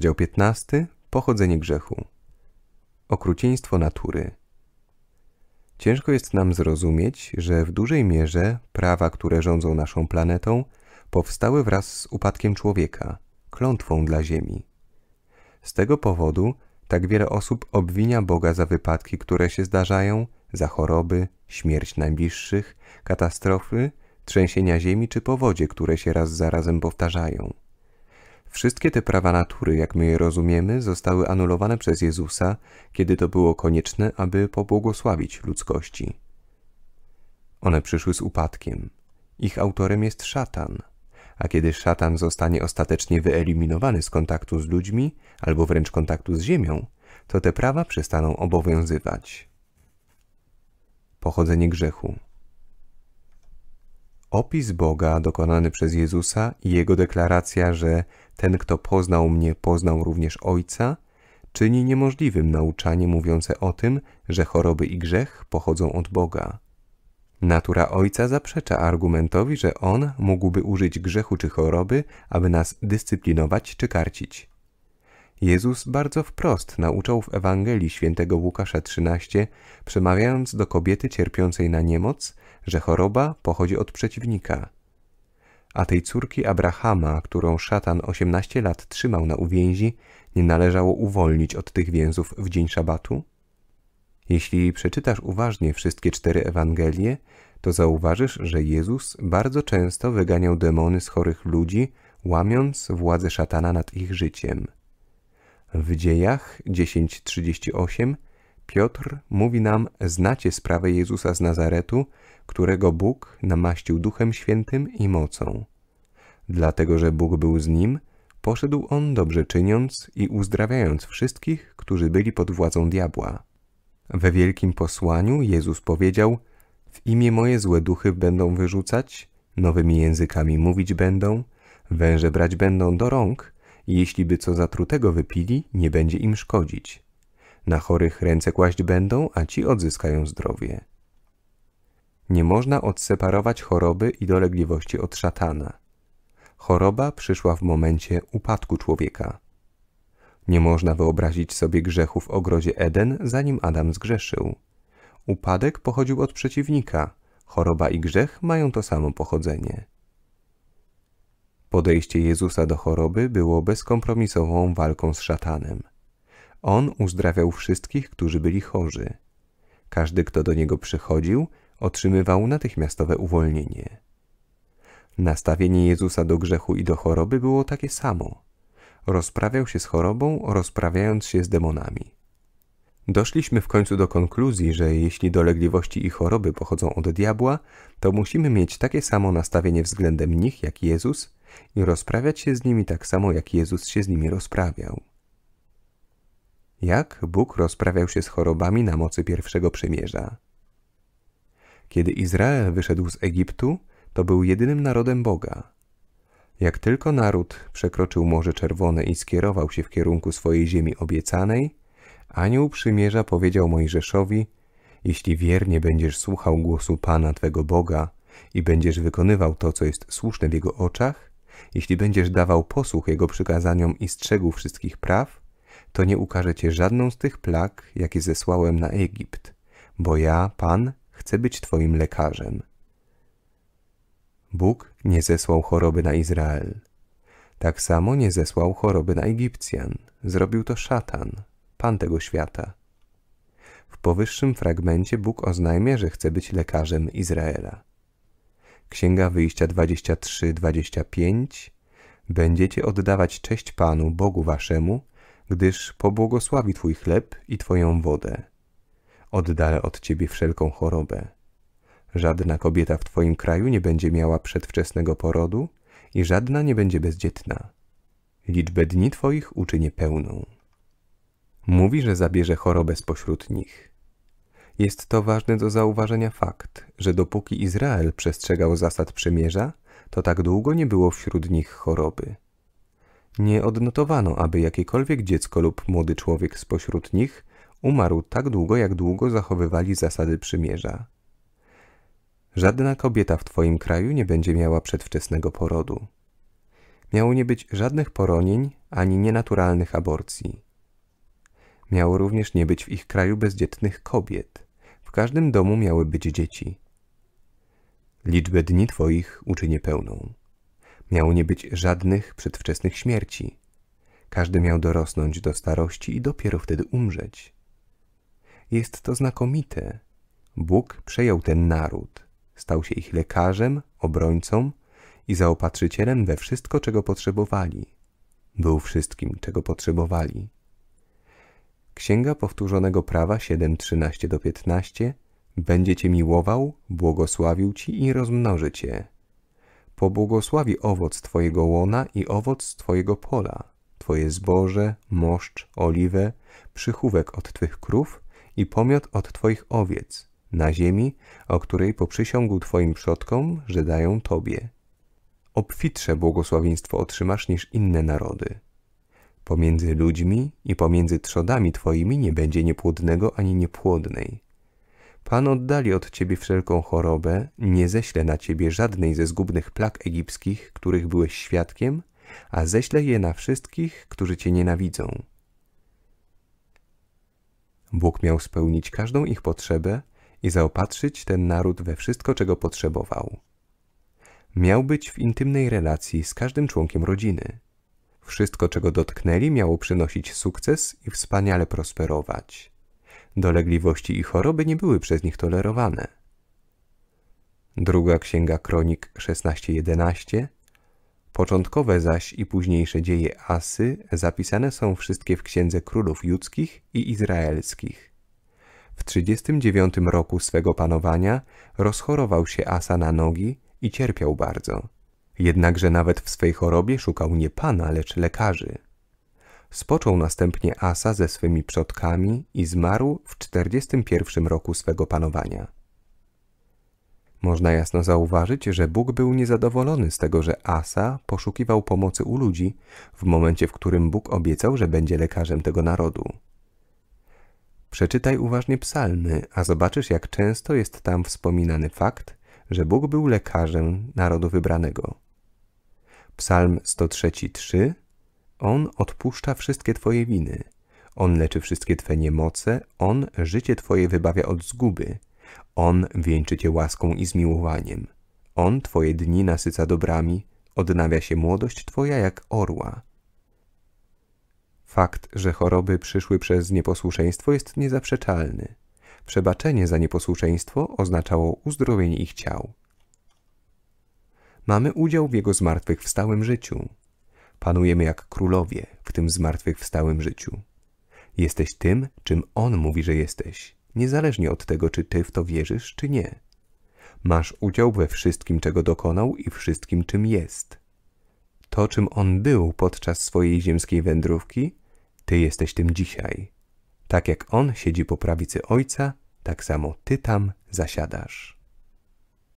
Rozdział 15. Pochodzenie grzechu. Okrucieństwo natury. Ciężko jest nam zrozumieć, że w dużej mierze prawa, które rządzą naszą planetą, powstały wraz z upadkiem człowieka, klątwą dla Ziemi. Z tego powodu tak wiele osób obwinia Boga za wypadki, które się zdarzają, za choroby, śmierć najbliższych, katastrofy, trzęsienia ziemi czy powodzie, które się raz za razem powtarzają. Wszystkie te prawa natury, jak my je rozumiemy, zostały anulowane przez Jezusa, kiedy to było konieczne, aby pobłogosławić ludzkości. One przyszły z upadkiem. Ich autorem jest szatan. A kiedy szatan zostanie ostatecznie wyeliminowany z kontaktu z ludźmi, albo wręcz kontaktu z ziemią, to te prawa przestaną obowiązywać. Pochodzenie grzechu. Opis Boga dokonany przez Jezusa i jego deklaracja, że ten, kto poznał mnie, poznał również Ojca, czyni niemożliwym nauczanie mówiące o tym, że choroby i grzech pochodzą od Boga. Natura Ojca zaprzecza argumentowi, że On mógłby użyć grzechu czy choroby, aby nas dyscyplinować czy karcić. Jezus bardzo wprost nauczał w Ewangelii świętego Łukasza 13, przemawiając do kobiety cierpiącej na niemoc, że choroba pochodzi od przeciwnika. A tej córki Abrahama, którą szatan 18 lat trzymał na uwięzi, nie należało uwolnić od tych więzów w dzień szabatu? Jeśli przeczytasz uważnie wszystkie cztery Ewangelie, to zauważysz, że Jezus bardzo często wyganiał demony z chorych ludzi, łamiąc władzę szatana nad ich życiem – w dziejach 10:38 Piotr mówi nam: Znacie sprawę Jezusa z Nazaretu, którego Bóg namaścił duchem świętym i mocą. Dlatego, że Bóg był z nim, poszedł on dobrze czyniąc i uzdrawiając wszystkich, którzy byli pod władzą diabła. We wielkim posłaniu Jezus powiedział: W imię moje złe duchy będą wyrzucać, nowymi językami mówić będą, węże brać będą do rąk jeśli by co zatrutego wypili, nie będzie im szkodzić. Na chorych ręce kłaść będą, a ci odzyskają zdrowie. Nie można odseparować choroby i dolegliwości od szatana. Choroba przyszła w momencie upadku człowieka. Nie można wyobrazić sobie grzechu w ogrodzie Eden, zanim Adam zgrzeszył. Upadek pochodził od przeciwnika. Choroba i grzech mają to samo pochodzenie. Podejście Jezusa do choroby było bezkompromisową walką z szatanem. On uzdrawiał wszystkich, którzy byli chorzy. Każdy, kto do niego przychodził, otrzymywał natychmiastowe uwolnienie. Nastawienie Jezusa do grzechu i do choroby było takie samo. Rozprawiał się z chorobą, rozprawiając się z demonami. Doszliśmy w końcu do konkluzji, że jeśli dolegliwości i choroby pochodzą od diabła, to musimy mieć takie samo nastawienie względem nich jak Jezus i rozprawiać się z nimi tak samo, jak Jezus się z nimi rozprawiał. Jak Bóg rozprawiał się z chorobami na mocy pierwszego przymierza. Kiedy Izrael wyszedł z Egiptu, to był jedynym narodem Boga. Jak tylko naród przekroczył Morze Czerwone i skierował się w kierunku swojej ziemi obiecanej, anioł przymierza powiedział Mojżeszowi: Jeśli wiernie będziesz słuchał głosu Pana twego Boga i będziesz wykonywał to, co jest słuszne w jego oczach, jeśli będziesz dawał posłuch Jego przykazaniom i strzegł wszystkich praw, to nie ukaże cię żadną z tych plag, jakie zesłałem na Egipt, bo ja, Pan, chcę być Twoim lekarzem. Bóg nie zesłał choroby na Izrael. Tak samo nie zesłał choroby na Egipcjan. Zrobił to szatan, pan tego świata. W powyższym fragmencie Bóg oznajmia, że chce być lekarzem Izraela. Księga Wyjścia 23-25 Będziecie oddawać cześć Panu, Bogu Waszemu, gdyż pobłogosławi Twój chleb i Twoją wodę. Oddalę od Ciebie wszelką chorobę. Żadna kobieta w Twoim kraju nie będzie miała przedwczesnego porodu i żadna nie będzie bezdzietna. Liczbę dni Twoich uczynię pełną. Mówi, że zabierze chorobę spośród nich. Jest to ważny do zauważenia fakt, że dopóki Izrael przestrzegał zasad przymierza, to tak długo nie było wśród nich choroby. Nie odnotowano, aby jakiekolwiek dziecko lub młody człowiek spośród nich umarł tak długo, jak długo zachowywali zasady przymierza. Żadna kobieta w Twoim kraju nie będzie miała przedwczesnego porodu. Miało nie być żadnych poronień ani nienaturalnych aborcji. Miało również nie być w ich kraju bezdzietnych kobiet. W każdym domu miały być dzieci. Liczbę dni Twoich uczynię pełną. Miało nie być żadnych przedwczesnych śmierci. Każdy miał dorosnąć do starości i dopiero wtedy umrzeć. Jest to znakomite. Bóg przejął ten naród, stał się ich lekarzem, obrońcą i zaopatrzycielem we wszystko, czego potrzebowali. Był wszystkim, czego potrzebowali. Księga Powtórzonego Prawa 7.13-15 Będzie Cię miłował, błogosławił Ci i rozmnoży Cię. Pobłogosławi owoc Twojego łona i owoc Twojego pola, Twoje zboże, moszcz, oliwę, przychówek od Twych krów i pomiot od Twoich owiec, na ziemi, o której poprzysiągł Twoim przodkom, że dają Tobie. Obfitsze błogosławieństwo otrzymasz niż inne narody. Pomiędzy ludźmi i pomiędzy trzodami Twoimi nie będzie niepłodnego ani niepłodnej. Pan oddali od Ciebie wszelką chorobę, nie ześle na Ciebie żadnej ze zgubnych plag egipskich, których byłeś świadkiem, a ześle je na wszystkich, którzy Cię nienawidzą. Bóg miał spełnić każdą ich potrzebę i zaopatrzyć ten naród we wszystko, czego potrzebował. Miał być w intymnej relacji z każdym członkiem rodziny – wszystko, czego dotknęli, miało przynosić sukces i wspaniale prosperować. Dolegliwości i choroby nie były przez nich tolerowane. Druga księga kronik 16:11. Początkowe zaś i późniejsze dzieje Asy zapisane są wszystkie w księdze królów judzkich i izraelskich. W 39 roku swego panowania rozchorował się Asa na nogi i cierpiał bardzo. Jednakże nawet w swej chorobie szukał nie Pana, lecz lekarzy. Spoczął następnie Asa ze swymi przodkami i zmarł w 41 roku swego panowania. Można jasno zauważyć, że Bóg był niezadowolony z tego, że Asa poszukiwał pomocy u ludzi w momencie, w którym Bóg obiecał, że będzie lekarzem tego narodu. Przeczytaj uważnie psalmy, a zobaczysz, jak często jest tam wspominany fakt, że Bóg był lekarzem narodu wybranego. Psalm 103:3 On odpuszcza wszystkie twoje winy. On leczy wszystkie twoje niemoce, on życie twoje wybawia od zguby. On wieńczy cię łaską i zmiłowaniem. On twoje dni nasyca dobrami, odnawia się młodość twoja jak orła. Fakt, że choroby przyszły przez nieposłuszeństwo jest niezaprzeczalny. Przebaczenie za nieposłuszeństwo oznaczało uzdrowienie ich ciał. Mamy udział w Jego zmartwychwstałym życiu. Panujemy jak królowie w tym zmartwychwstałym życiu. Jesteś tym, czym On mówi, że jesteś, niezależnie od tego, czy Ty w to wierzysz, czy nie. Masz udział we wszystkim, czego dokonał i wszystkim, czym jest. To, czym On był podczas swojej ziemskiej wędrówki, Ty jesteś tym dzisiaj. Tak jak On siedzi po prawicy Ojca, tak samo Ty tam zasiadasz.